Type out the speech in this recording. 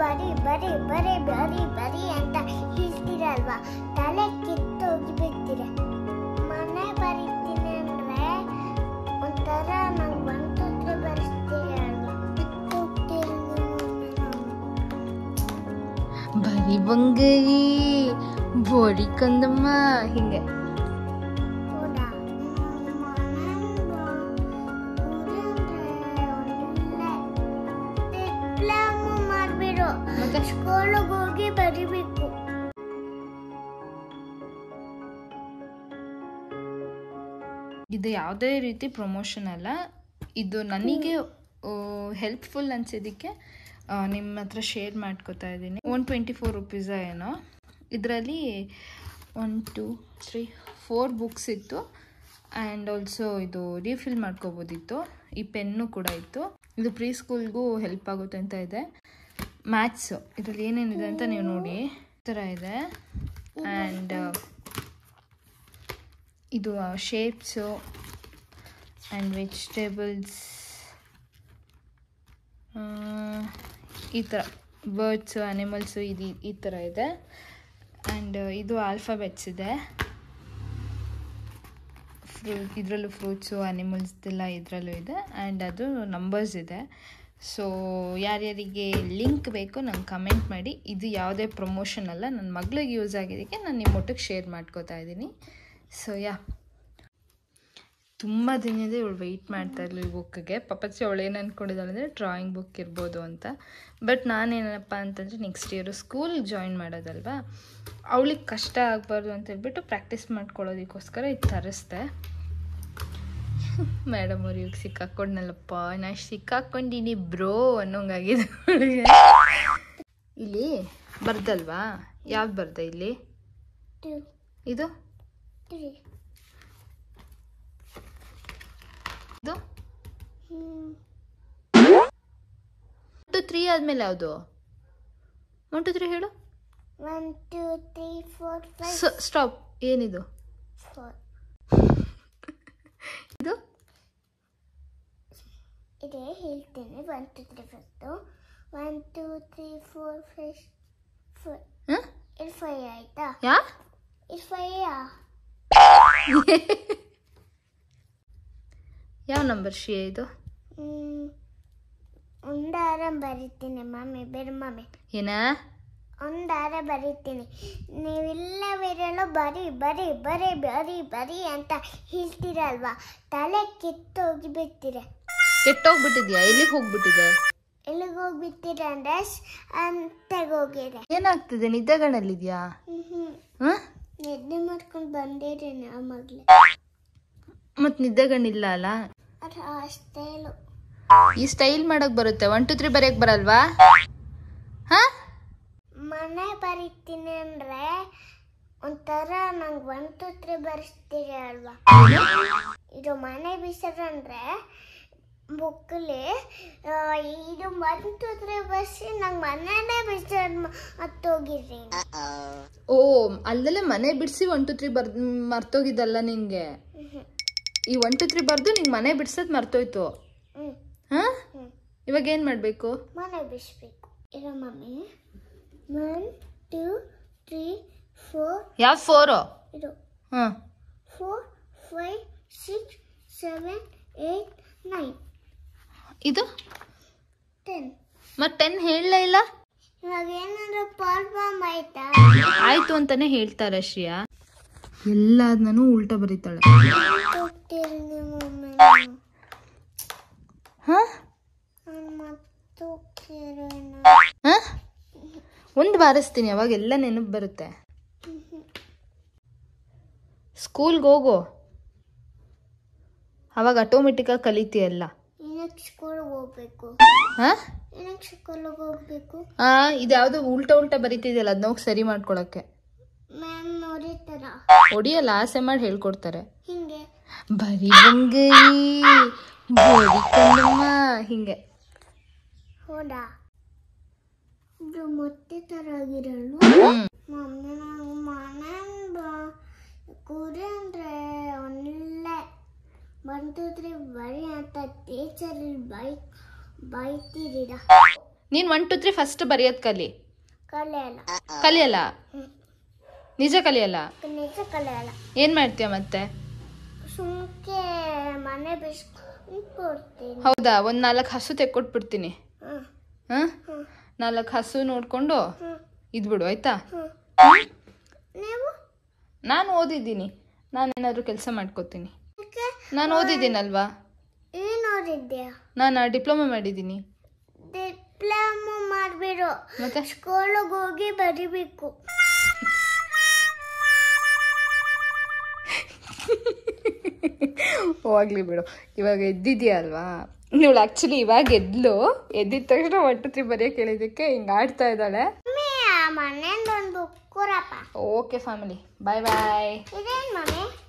ಬರಿ ಬರಿ ಬರಿ ಬರಿ ಬರಿ ಅಂತ ಹೇಳ್ತೀರಲ್ವಾ ತಲೆ ಕೆತ್ತು ಹೋಗಿಬಿಡ್ತೀರ ಮನೆ ಬರೀತೀನಿ ಅಂದರೆ ಒಂಥರ ನಂಗೆ ಬಂತು ಬರೆಸ್ತೀರ ಬರಿ ಬಂಗರಿ ಬೋಡಿ ಕಂದಮ್ಮ ಹಿಂಗೆ ಇದು ಯಾವುದೇ ರೀತಿ ಪ್ರಮೋಷನ್ ಅಲ್ಲ ಇದು ನನಗೆ ಹೆಲ್ಪ್ಫುಲ್ ಅನ್ಸಿದ್ದಕ್ಕೆ ನಿಮ್ಮ ಹತ್ರ ಶೇರ್ ಮಾಡ್ಕೋತಾ ಇದ್ದೀನಿ ಒನ್ ಟ್ವೆಂಟಿ ಫೋರ್ ರುಪೀಸ ಏನೋ ಇದರಲ್ಲಿ one two three four books ಇತ್ತು ಆ್ಯಂಡ್ ಆಲ್ಸೋ ಇದು ರೀಫಿಲ್ ಮಾಡ್ಕೋಬೋದಿತ್ತು ಈ ಪೆನ್ನು ಕೂಡ ಇತ್ತು ಇದು ಪ್ರೀ ಸ್ಕೂಲ್ಗೂ ಹೆಲ್ಪ್ ಆಗುತ್ತೆ ಅಂತ ಇದೆ ಮ್ಯಾಥ್ಸ್ ಇದರಲ್ಲಿ ಏನೇನಿದೆ ಅಂತ ನೀವು ನೋಡಿ ಈ ಥರ ಇದೆ ಆ್ಯಂಡ್ ಇದು ಶೇಪ್ಸು ಆ್ಯಂಡ್ ವೆಜಿಟೇಬಲ್ಸ್ ಈ ಥರ ಬರ್ಡ್ಸು ಅನಿಮಲ್ಸು ಇದು ಈ ಥರ ಇದೆ ಆ್ಯಂಡ್ ಇದು ಆಲ್ಫಾಬೆಟ್ಸ್ ಇದೆ ಫ್ರೂ ಇದರಲ್ಲೂ ಫ್ರೂಟ್ಸು ಎಲ್ಲ ಇದರಲ್ಲೂ ಇದೆ ಆ್ಯಂಡ್ ಅದು ನಂಬರ್ಸ್ ಇದೆ ಸೊ ಯಾರ್ಯಾರಿಗೆ ಲಿಂಕ್ ಬೇಕು ನಂಗೆ ಕಮೆಂಟ್ ಮಾಡಿ ಇದು ಯಾವುದೇ ಪ್ರಮೋಷನ್ ಅಲ್ಲ ನನ್ನ ಮಗಳಿಗೆ ಯೂಸ್ ಆಗಿದ್ದಕ್ಕೆ ನಾನು ನಿಮ್ಮ ಒಟ್ಟಿಗೆ ಶೇರ್ ಮಾಡ್ಕೋತಾ ಇದ್ದೀನಿ ಸೊ ಯಾ ತುಂಬ ದಿನದ ಇವಳು ವೆಯ್ಟ್ ಮಾಡ್ತಾ ಇರಲಿ ಬುಕ್ಗೆ ಪಪ್ಪಚ್ಚಿ ಅವಳು ಏನು ಅಂದ್ಕೊಂಡಿದ್ದಾಳೆ ಅಂದರೆ ಡ್ರಾಯಿಂಗ್ ಬುಕ್ ಇರ್ಬೋದು ಅಂತ ಬಟ್ ನಾನೇನಪ್ಪ ಅಂತಂದರೆ ನೆಕ್ಸ್ಟ್ ಇಯರು ಸ್ಕೂಲ್ ಜಾಯಿನ್ ಮಾಡೋದಲ್ವಾ ಅವಳಿಗೆ ಕಷ್ಟ ಆಗಬಾರ್ದು ಅಂತ ಹೇಳ್ಬಿಟ್ಟು ಪ್ರಾಕ್ಟೀಸ್ ಮಾಡ್ಕೊಳ್ಳೋದಕ್ಕೋಸ್ಕರ ಇದು ತರಿಸ್ತೆ ಮೇಡಮ್ ಅವ್ರು ಇವಾಗ ಸಿಕ್ಕಾಕೊಂಡ್ನಲ್ಲಪ್ಪ ನಾ ಸಿಕ್ಕಾಕೊಂಡಿನಿ ಬ್ರೋ ಅನ್ನೋಂಗಾಗಿದೆ ಇಲ್ಲಿ ಬರ್ದಲ್ವಾ ಯಾವ್ದು ಬರ್ದ ಇಲ್ಲಿ ಇದು ಇದು ತ್ರೀ ಆದಮೇಲೆ ಯಾವುದು ಒನ್ ಟು ತ್ರೀ ಹೇಳು one two three four stop ಏನಿದು ಇದೆ ಹೇಳ್ತೇನೆ one two three first one two three four five five ಆಯ್ತಾ ಯಾ ಯಾವ ನಂಬರ್ ಶಿ ಇದು ಒಂದಾರ ಬರೀತೀನಿ ಮಮ್ಮಿ ಬೇರೆ ಮಮ್ಮಿ ಏನ ಒಂದಾರ ಬರೀತೀನಿ ನೀವೆಲ್ಲ ಬೇರೆಲ್ಲೋ ಬರಿ ಬರಿ ಬರಿ ಬರಿ ಬರಿ ಅಂತ ಹೇಳ್ತೀರಲ್ವಾ ತಲೆ ಕಿತ್ತೋಗಿ ಬಿಡ್ತೀರ ಕೆಟ್ಟೋಗ್ಬಿಟ್ಟಿದ್ಯಾ ಎಲ್ಲಿಗೆ ಹೋಗ್ಬಿಟ್ಟಿದೆ ಎಲ್ಲಿಗೆ ಹೋಗ್ಬಿಟ್ಟಿದೆ ಅಂದ್ರೆ ತೆಗೋಗಿದೆ ಏನಾಗ್ತಿದೆ ನಿದ್ದೆಗಳಲ್ಲಿದ್ಯಾ ನಿದ್ದೆ ಮಾಡ್ಕೊಂಡು ಬಂದಿದ್ದೀನಿ ಮತ್ತೆ ಮತ್ ನಿದ್ದೆಗಳಿಲ್ಲ ಅಲ್ಲ ಸ್ಟೈಲು ಈ ಸ್ಟೈಲ್ ಮಾಡಕ್ ಬರುತ್ತೆ ಒನ್ ಟು ತ್ರೀ ಬರೆಯಕ್ ಬರಲ್ವಾ ಹಾ ಮನೆ ಬರೀತೀನಿ ಅಂದ್ರೆ ಒಂಥರ ನಂಗ್ ಒನ್ ಟು ತ್ರೀ ಬರೆಸ್ತೀರಿ ಅಲ್ವಾ ಇದು ಮನೆ ಬಿಸಿದಂದ್ರೆ ബുക്കില് ಇದು ಮರ್ತೋದ್ರೆ ಬಸ್ ನಂಗೆ ಮನೆಯಲ್ಲೇ ಬಿಡ್ಸಿ ಮರ್ತೋಗಿದ್ರಿ ಓ ಅಲ್ಲದಲ್ಲೇ ಮನೆ ಬಿಡಿಸಿ ಒನ್ ಟು ತ್ರೀ ಬರ್ದು ಮರ್ತೋಗಿದ್ದಲ್ಲ ನಿಂಗೆ ಈ ಒನ್ ಟು ತ್ರೀ ಬರ್ದು ನಿಂಗೆ ಮನೆ ಬಿಡ್ಸೋದು ಮರ್ತೋಯ್ತು ಹಾ ಇವಾಗ ಏನು ಮಾಡಬೇಕು ಮನೆ ಬಿಡಿಸ್ಬೇಕು ಇಲ್ಲ mummy one two three four ಯಾವ ಫೋರ್ ಇದು ಹಾಂ four five six seven eight nine ಇದು ಟೆನ್ ಮತ್ತೆ ಟೆನ್ ಹೇಳಲೇ ಇಲ್ಲ ಆಯ್ತು ಅಂತಾನೆ ಹೇಳ್ತಾರ ಶ್ರೀಯಾ ಎಲ್ಲಾದ್ನೂ ಉಲ್ಟ ಬರೀತಾಳೆ ಒಂದು ಬಾರಿಸ್ತೀನಿ ಅವಾಗ ಎಲ್ಲ ನೆನಪು ಬರುತ್ತೆ ಸ್ಕೂಲ್ಗೆ ಹೋಗೋ ಅವಾಗ ಆಗಿ ಕಲಿತೀಯಲ್ಲ ಇದ್ಯಾವ್ದು ಉಲ್ಟಾ ಉಲ್ಟಾ ಬರೀತಿದ್ಯಲ್ಲ ಅದ್ ಹೋಗಿ ಸರಿ ಮಾಡ್ಕೊಳಕ್ಕೆ ಹೊಡಿಯಲ್ಲ ಆಸೆ ಮಾಡಿ ಹೇಳ್ಕೊಡ್ತಾರೆ ಬರಿ ಹಿಂಗೆ ತರ ಆಗಿರಲ್ಲ ಒಳ್ಳೆ ಒನ್ ಟೂ ತ್ರೀ ಬೈ ನೀನು ಒನ್ ಟು ತ್ರೀ ಫಸ್ಟ್ ಬರೆಯೋದು ಕಲಿ ಕಲಿಯಲ್ಲ ಕಲಿಯಲ್ಲ ನಿಜ ಕಲಿಯಲ್ಲ ನಿಜ ಕಲಿಯಲ್ಲ ಏನು ಮಾಡ್ತೀಯ ಮತ್ತೆ ಸುಮ್ಕೆ ಮನೆ ಬಿಡ್ತೀನಿ ಹೌದಾ ಒಂದು ನಾಲ್ಕು ಹಸು ತೆಕ್ಕೊಟ್ಬಿಡ್ತೀನಿ ಹಾಂ ನಾಲ್ಕು ಹಸು ನೋಡಿಕೊಂಡು ಇದ್ಬಿಡು ಆಯ್ತಾ ನೀವು ನಾನು ಓದಿದ್ದೀನಿ ಏನಾದರೂ ಕೆಲಸ ಮಾಡ್ಕೋತೀನಿ ನಾನು ಓದಿದ್ದೀನಲ್ವಾ ಏನು ಓದಿದ್ದೆ ನಾನು ಡಿಪ್ಲೊಮಾ ಮಾಡಿದ್ದೀನಿ ಡಿಪ್ಲೊಮಾ ಮತ್ತೆ ಹೋಗಿ ಬರಿಬೇಕು ಹೋಗ್ಲಿ ಬಿಡು ಇವಾಗ ಎದ್ದಿದ್ಯಾ ಅಲ್ವಾ ಇವಳು ಆಕ್ಚುಲಿ ಇವಾಗ ಎದ್ಲು ಎದ್ದಿದ ತಕ್ಷಣ ಒಟ್ಟು ತ್ರಿ ಬರೆಯೋಕೆ ಕೇಳಿದ್ದಕ್ಕೆ ಹಿಂಗೆ ಆಡ್ತಾ ಇದ್ದಾಳೆ ಓಕೆ ಫ್ಯಾಮಿಲಿ ಬಾಯ್ ಬಾಯ್ ಇದೇನು ಮಮ್ಮಿ